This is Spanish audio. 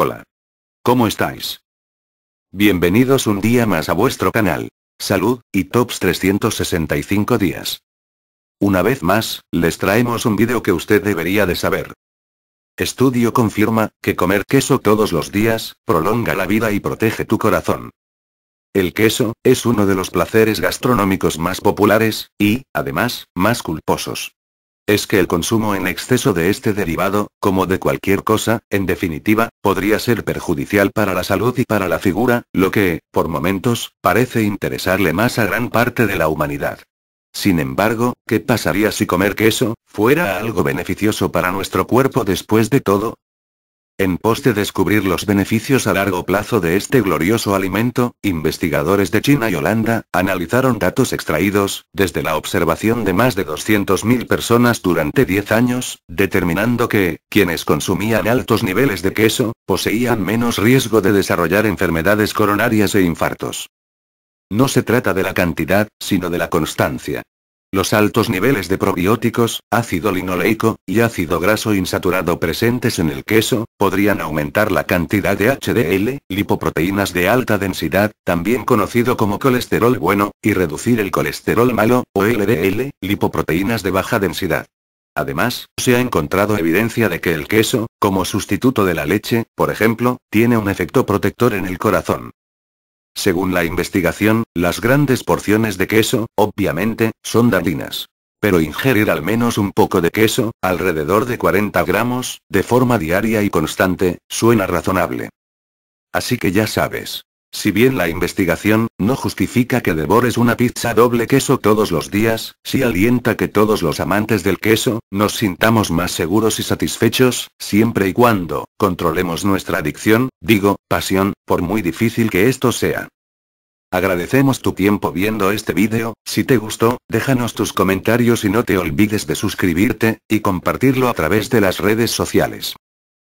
Hola. ¿Cómo estáis? Bienvenidos un día más a vuestro canal. Salud, y Tops 365 días. Una vez más, les traemos un vídeo que usted debería de saber. Estudio confirma, que comer queso todos los días, prolonga la vida y protege tu corazón. El queso, es uno de los placeres gastronómicos más populares, y, además, más culposos es que el consumo en exceso de este derivado, como de cualquier cosa, en definitiva, podría ser perjudicial para la salud y para la figura, lo que, por momentos, parece interesarle más a gran parte de la humanidad. Sin embargo, ¿qué pasaría si comer queso fuera algo beneficioso para nuestro cuerpo después de todo? En pos de descubrir los beneficios a largo plazo de este glorioso alimento, investigadores de China y Holanda analizaron datos extraídos desde la observación de más de 200.000 personas durante 10 años, determinando que, quienes consumían altos niveles de queso, poseían menos riesgo de desarrollar enfermedades coronarias e infartos. No se trata de la cantidad, sino de la constancia. Los altos niveles de probióticos, ácido linoleico, y ácido graso insaturado presentes en el queso, podrían aumentar la cantidad de HDL, lipoproteínas de alta densidad, también conocido como colesterol bueno, y reducir el colesterol malo, o LDL, lipoproteínas de baja densidad. Además, se ha encontrado evidencia de que el queso, como sustituto de la leche, por ejemplo, tiene un efecto protector en el corazón. Según la investigación, las grandes porciones de queso, obviamente, son dañinas. Pero ingerir al menos un poco de queso, alrededor de 40 gramos, de forma diaria y constante, suena razonable. Así que ya sabes. Si bien la investigación, no justifica que devores una pizza doble queso todos los días, si alienta que todos los amantes del queso, nos sintamos más seguros y satisfechos, siempre y cuando, controlemos nuestra adicción, digo, pasión, por muy difícil que esto sea. Agradecemos tu tiempo viendo este vídeo, si te gustó, déjanos tus comentarios y no te olvides de suscribirte, y compartirlo a través de las redes sociales.